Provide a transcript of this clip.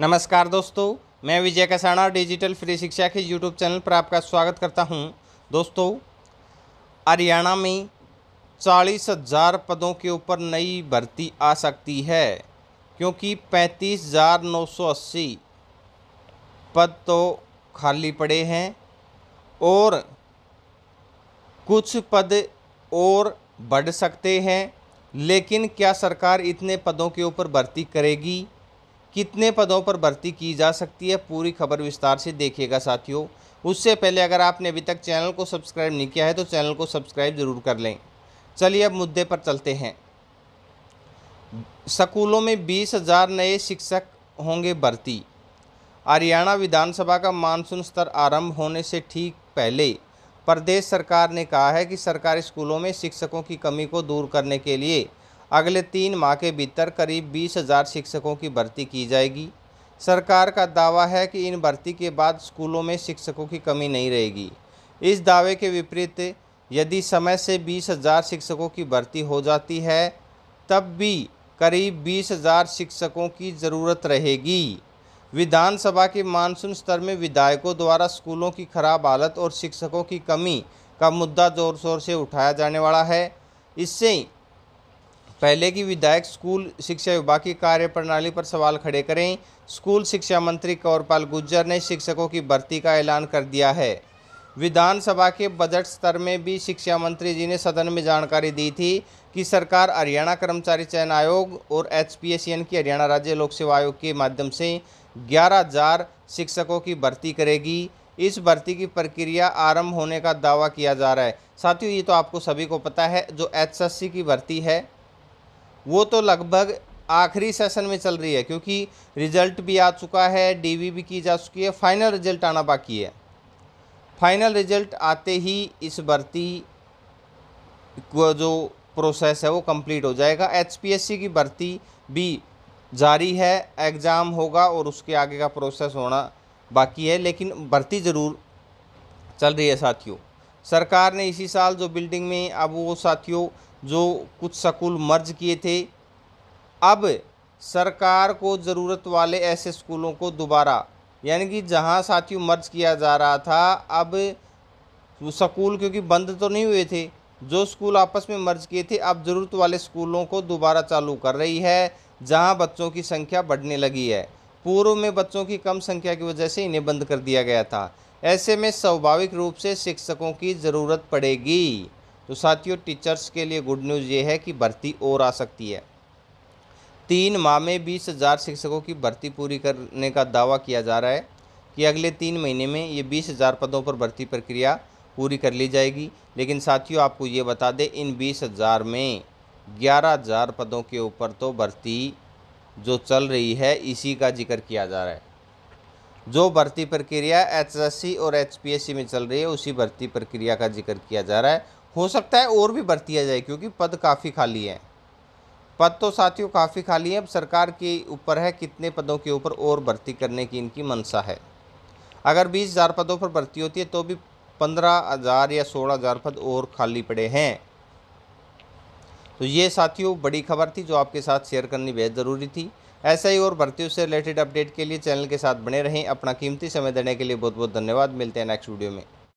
नमस्कार दोस्तों मैं विजय कसाणा डिजिटल फ्री शिक्षा के यूट्यूब चैनल पर आपका स्वागत करता हूं दोस्तों हरियाणा में चालीस हज़ार पदों के ऊपर नई भर्ती आ सकती है क्योंकि पैंतीस हज़ार नौ सौ अस्सी पद तो खाली पड़े हैं और कुछ पद और बढ़ सकते हैं लेकिन क्या सरकार इतने पदों के ऊपर भर्ती करेगी कितने पदों पर भर्ती की जा सकती है पूरी खबर विस्तार से देखिएगा साथियों उससे पहले अगर आपने अभी तक चैनल को सब्सक्राइब नहीं किया है तो चैनल को सब्सक्राइब ज़रूर कर लें चलिए अब मुद्दे पर चलते हैं स्कूलों में बीस हज़ार नए शिक्षक होंगे भर्ती हरियाणा विधानसभा का मानसून स्तर आरंभ होने से ठीक पहले प्रदेश सरकार ने कहा है कि सरकारी स्कूलों में शिक्षकों की कमी को दूर करने के लिए अगले तीन माह के भीतर करीब बीस हज़ार शिक्षकों की भर्ती की जाएगी सरकार का दावा है कि इन भर्ती के बाद स्कूलों में शिक्षकों की कमी नहीं रहेगी इस दावे के विपरीत यदि समय से बीस हज़ार शिक्षकों की भर्ती हो जाती है तब भी करीब बीस हज़ार शिक्षकों की ज़रूरत रहेगी विधानसभा के मानसून स्तर में विधायकों द्वारा स्कूलों की खराब हालत और शिक्षकों की कमी का मुद्दा ज़ोर शोर से उठाया जाने वाला है इससे पहले की विधायक स्कूल शिक्षा विभाग की कार्य प्रणाली पर सवाल खड़े करें स्कूल शिक्षा मंत्री कौरपाल गुज्जर ने शिक्षकों की भर्ती का ऐलान कर दिया है विधानसभा के बजट स्तर में भी शिक्षा मंत्री जी ने सदन में जानकारी दी थी कि सरकार हरियाणा कर्मचारी चयन आयोग और एच की हरियाणा राज्य लोक सेवा आयोग के माध्यम से ग्यारह हजार शिक्षकों की भर्ती करेगी इस भर्ती की प्रक्रिया आरंभ होने का दावा किया जा रहा है साथियों ये तो आपको सभी को पता है जो एचएससी की भर्ती है वो तो लगभग आखिरी सेशन में चल रही है क्योंकि रिजल्ट भी आ चुका है डीवी भी की जा चुकी है फाइनल रिजल्ट आना बाकी है फाइनल रिजल्ट आते ही इस भर्ती को जो प्रोसेस है वो कंप्लीट हो जाएगा एच की भर्ती भी जारी है एग्ज़ाम होगा और उसके आगे का प्रोसेस होना बाकी है लेकिन भर्ती ज़रूर चल रही है साथियों सरकार ने इसी साल जो बिल्डिंग में अब वो साथियों जो कुछ स्कूल मर्ज किए थे अब सरकार को ज़रूरत वाले ऐसे स्कूलों को दोबारा यानी कि जहां साथियों मर्ज किया जा रहा था अब वो स्कूल क्योंकि बंद तो नहीं हुए थे जो स्कूल आपस में मर्ज किए थे अब ज़रूरत वाले स्कूलों को दोबारा चालू कर रही है जहां बच्चों की संख्या बढ़ने लगी है पूर्व में बच्चों की कम संख्या की वजह से इन्हें बंद कर दिया गया था ऐसे में स्वाभाविक रूप से शिक्षकों की ज़रूरत पड़ेगी तो साथियों टीचर्स के लिए गुड न्यूज़ ये है कि भर्ती और आ सकती है तीन माह में बीस हज़ार शिक्षकों की भर्ती पूरी करने का दावा किया जा रहा है कि अगले तीन महीने में ये बीस हज़ार पदों पर भर्ती प्रक्रिया पूरी कर ली जाएगी लेकिन साथियों आपको ये बता दें इन बीस हज़ार में ग्यारह हज़ार पदों के ऊपर तो भर्ती जो चल रही है इसी का जिक्र किया जा रहा है जो भर्ती प्रक्रिया एचएससी और एचपीएससी में चल रही है उसी भर्ती प्रक्रिया का जिक्र किया जा रहा है हो सकता है और भी भर्ती आ जाए क्योंकि पद काफ़ी खाली हैं पद तो साथियों काफ़ी खाली हैं अब सरकार के ऊपर है कितने पदों के ऊपर और भर्ती करने की इनकी मंशा है अगर बीस हज़ार पदों पर भर्ती होती है तो भी पंद्रह हज़ार या सोलह हज़ार पद और खाली पड़े हैं तो ये साथियों बड़ी खबर थी जो आपके साथ शेयर करनी बेहद ज़रूरी थी ऐसा ही और भर्तियों से रिलेटेड अपडेट के लिए चैनल के साथ बने रहें अपना कीमती समय देने के लिए बहुत बहुत धन्यवाद मिलते हैं नेक्स्ट वीडियो में